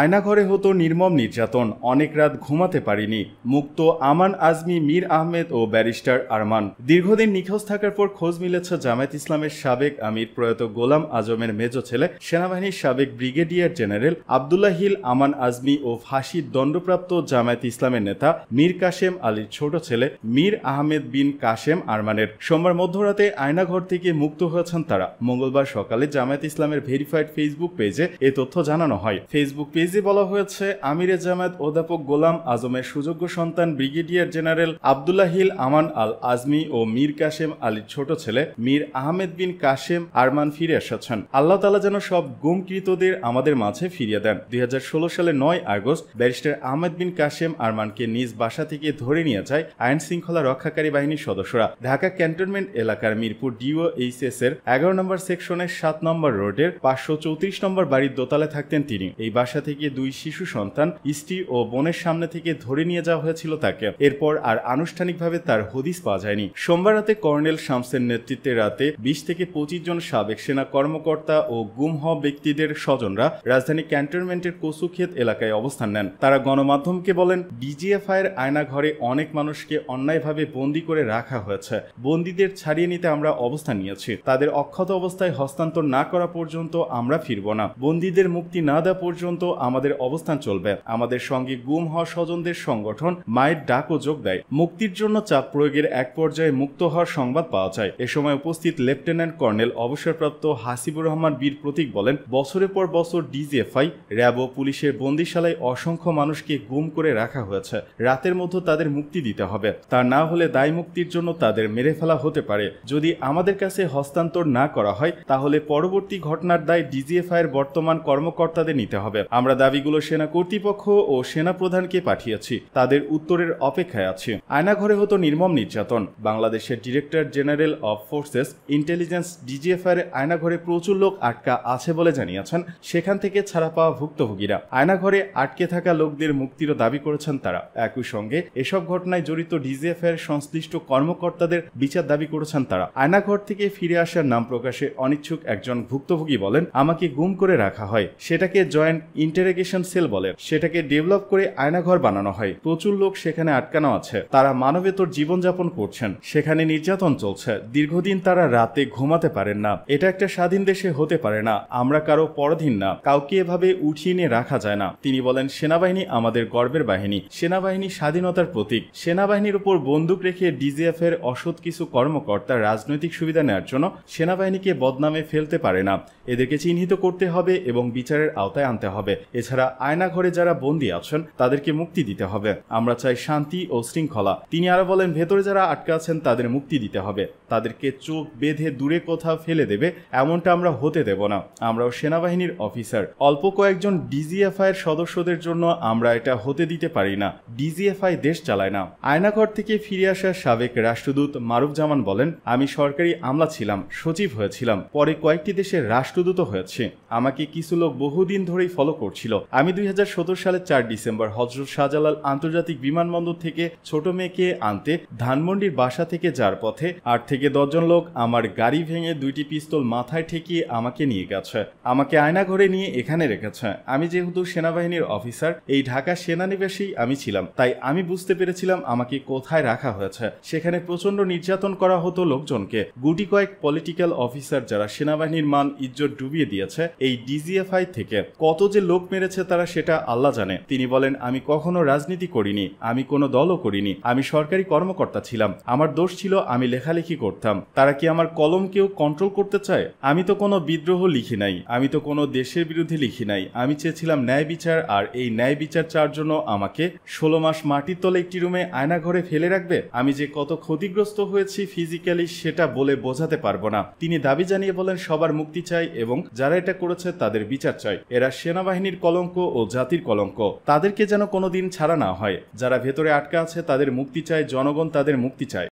আয়নাঘরে হতো নির্মম নির্যাতন অনেক রাত ঘুমাতে পারিনি মুক্ত আমান আজমি মীর আহমেদ ও ব্যারিস্টার আরমান দীর্ঘদিন নিখোঁজ থাকার পর খোঁজ মিলেছে জামায়াত ইসলামের সাবেক আমির প্রয়াত গোলাম আজমের মেজ ছেলে সেনাবাহিনীর সাবেক brigadier general Abdullahil Aman Azmi ও ফাঁসির দণ্ডপ্রাপ্ত জামায়াত ইসলামের নেতা মীর কাশেম আলীর ছোট ছেলে মীর আহমেদ বিন কাশেম আরমানের সোমবার মধ্যরাতে আয়নাঘর থেকে মুক্ত হয়েছেন তারা মঙ্গলবার সকালে জামায়াত ইসলামের ভেরিফাইড ফেসবুক পেজে এ তথ্য জানানো হয় ফেসবুক পেজ পেজে বলা হয়েছে আমিরে জামায়াত অধ্যাপক গোলাম আজমের সুযোগ্য সন্তান ব্রিগেডিয়ার জেনারেল আবদুল্লাহিল আমান আল আজমি ও মীর কাশেম আলীর ছোট ছেলে মীর আহমেদ বিন কাশেম আরমান ফিরে এসেছেন আল্লাহ তালা যেন সব গুমকৃতদের আমাদের মাঝে ফিরিয়ে দেন দুই সালে নয় আগস্ট ব্যারিস্টার আহমেদ বিন কাশেম আরমানকে নিজ বাসা থেকে ধরে নিয়ে যায় আইন শৃঙ্খলা রক্ষাকারী বাহিনীর সদস্যরা ঢাকা ক্যান্টনমেন্ট এলাকার মিরপুর ডিও এইচএস এর এগারো নম্বর সেকশনের সাত নম্বর রোডের পাঁচশো চৌত্রিশ নম্বর বাড়ির দোতলায় থাকতেন তিনি এই বাসা থেকে থেকে দুই শিশু সন্তান স্ত্রী ও বোনের সামনে থেকে ধরে নিয়ে যাওয়া হয়েছিল তাকে এরপর আর আনুষ্ঠানিকভাবে তার হদিস পাওয়া যায়নি সোমবার রাতে কর্নেল শামসের নেতৃত্বে রাতে বিশ থেকে পঁচিশ জন সাবেক সেনা কর্মকর্তা ও গুম হওয়া ব্যক্তিদের স্বজনরা রাজধানী ক্যান্টনমেন্টের কসুক্ষেত এলাকায় অবস্থান নেন তারা গণমাধ্যমকে বলেন ডিজিএফআইয়ের আয়নাঘরে অনেক মানুষকে অন্যায়ভাবে বন্দি করে রাখা হয়েছে বন্দীদের ছাড়িয়ে নিতে আমরা অবস্থান নিয়েছি তাদের অক্ষত অবস্থায় হস্তান্তর না করা পর্যন্ত আমরা ফিরব না বন্দীদের মুক্তি না দেওয়া পর্যন্ত আমাদের অবস্থান চলবে আমাদের সঙ্গে গুম হওয়া স্বজনদের সংগঠন মায়ের ডাকও যোগ দেয় মুক্তির জন্য চাপ প্রয়োগের এক পর্যায়ে মুক্ত হওয়ার সংবাদ পাওয়া যায় এ সময় উপস্থিত লেফটেন্যান্ট কর্নেল অবসরপ্রাপ্ত হাসিবুর রহমান বীর প্রতীক বলেন বছরের পর বছর ডিজিএফআই র্যাব ও পুলিশের বন্দিশালায় অসংখ্য মানুষকে গুম করে রাখা হয়েছে রাতের মধ্যে তাদের মুক্তি দিতে হবে তা না হলে দায় মুক্তির জন্য তাদের মেরে ফেলা হতে পারে যদি আমাদের কাছে হস্তান্তর না করা হয় তাহলে পরবর্তী ঘটনার দায় ডিজিএফআই এর বর্তমান কর্মকর্তাদের নিতে হবে আমরা দাবিগুলো সেনা কর্তৃপক্ষ ও সেনা প্রধানকে পাঠিয়েছি তাদের উত্তরের অপেক্ষায় আছে আয়নাঘরে হতো নির্মম নির্যাতন বাংলাদেশের director general of forces intelligence DGFI আয়নাঘরে প্রচুর লোক আটকা আছে বলে জানিয়েছেন সেখান থেকে ছাড়া পাওয়া ভুক্তভোগীরা আয়নাঘরে আটকে থাকা লোকদের মুক্তিরও দাবি করেছেন তারা একই সঙ্গে এসব ঘটনায় জড়িত ডিজিএফ এর সংশ্লিষ্ট কর্মকর্তাদের বিচার দাবি করেছেন তারা আয়নাঘর থেকে ফিরে আসার নাম প্রকাশে অনিচ্ছুক একজন ভুক্তভোগী বলেন আমাকে গুম করে রাখা হয় সেটাকে জয়েন্ট ইন্টারেগেশন সেল বলে সেটাকে ডেভেলপ করে আয়নাঘর বানানো হয় প্রচুর লোক সেখানে আটকানো আছে তারা মানবেতর জীবনযাপন করছেন সেখানে নির্যাতন চলছে দীর্ঘদিন তারা রাতে ঘুমাতে পারেন না এটা একটা স্বাধীন দেশে হতে পারে না আমরা কারো পরাধীন না কাউকে এভাবে উঠিয়ে নিয়ে রাখা যায় না তিনি বলেন সেনাবাহিনী আমাদের গর্বের বাহিনী সেনাবাহিনী স্বাধীনতার প্রতীক সেনাবাহিনীর উপর বন্দুক রেখে ডিজিএফ এর অসৎ কিছু কর্মকর্তা রাজনৈতিক সুবিধা নেওয়ার জন্য সেনাবাহিনীকে বদনামে ফেলতে পারে না এদেরকে চিহ্নিত করতে হবে এবং বিচারের আওতায় আনতে হবে এছাড়া আয়নাঘরে যারা বন্দী আছেন তাদেরকে মুক্তি দিতে হবে আমরা চাই শান্তি ও শৃঙ্খলা তিনি আরো বলেন ভেতরে যারা আটকা আছেন তাদের মুক্তি দিতে হবে তাদেরকে চোখ বেঁধে দূরে কোথাও ফেলে দেবে এমনটা আমরা হতে দেব না আমরাও সেনাবাহিনীর অফিসার অল্প কয়েকজন ডিজিএফআই এর সদস্যদের জন্য আমরা এটা হতে দিতে পারি না ডিজিএফআই দেশ চালায় না আয়নাঘর থেকে ফিরে আসা সাবেক রাষ্ট্রদূত মারুফ জামান বলেন আমি সরকারি আমলা ছিলাম সচিব হয়েছিলাম পরে কয়েকটি দেশের রাষ্ট্রদূত হয়েছে আমাকে কিছু লোক বহুদিন ধরেই ফলো করছে করছিল আমি দুই সালে চার ডিসেম্বর হজরত শাহজালাল আন্তর্জাতিক বিমানবন্দর থেকে ছোট মেয়েকে আনতে ধানমন্ডির বাসা থেকে যার পথে আট থেকে দশজন লোক আমার গাড়ি ভেঙে দুইটি পিস্তল মাথায় ঠেকিয়ে আমাকে নিয়ে গেছে আমাকে আয়না ঘরে নিয়ে এখানে রেখেছে আমি যেহেতু সেনাবাহিনীর অফিসার এই ঢাকা সেনানিবাসেই আমি ছিলাম তাই আমি বুঝতে পেরেছিলাম আমাকে কোথায় রাখা হয়েছে সেখানে প্রচন্ড নির্যাতন করা হতো লোকজনকে গুটি কয়েক পলিটিক্যাল অফিসার যারা সেনাবাহিনীর মান ইজ্জত ডুবিয়ে দিয়েছে এই ডিজিএফআই থেকে কত যে লোক লোক মেরেছে তারা সেটা আল্লাহ জানে তিনি বলেন আমি কখনো রাজনীতি করিনি আমি কোনো দলও করিনি আমি সরকারি কর্মকর্তা ছিলাম আমার দোষ ছিল আমি লেখালেখি করতাম তারা কি আমার কলম কেউ কন্ট্রোল করতে চায় আমি তো কোনো বিদ্রোহ লিখি নাই আমি তো কোনো দেশের বিরুদ্ধে লিখি নাই আমি চেয়েছিলাম ন্যায় বিচার আর এই ন্যায় বিচার চার জন্য আমাকে ষোলো মাস মাটির তলে একটি রুমে আয়না ঘরে ফেলে রাখবে আমি যে কত ক্ষতিগ্রস্ত হয়েছি ফিজিক্যালি সেটা বলে বোঝাতে পারবো না তিনি দাবি জানিয়ে বলেন সবার মুক্তি চাই এবং যারা এটা করেছে তাদের বিচার চাই এরা সেনাবাহিনী বিএনপির কলঙ্ক ও জাতির কলঙ্ক তাদেরকে যেন কোনোদিন ছাড়া না হয় যারা ভেতরে আটকা আছে তাদের মুক্তি চায় জনগণ তাদের মুক্তি চায়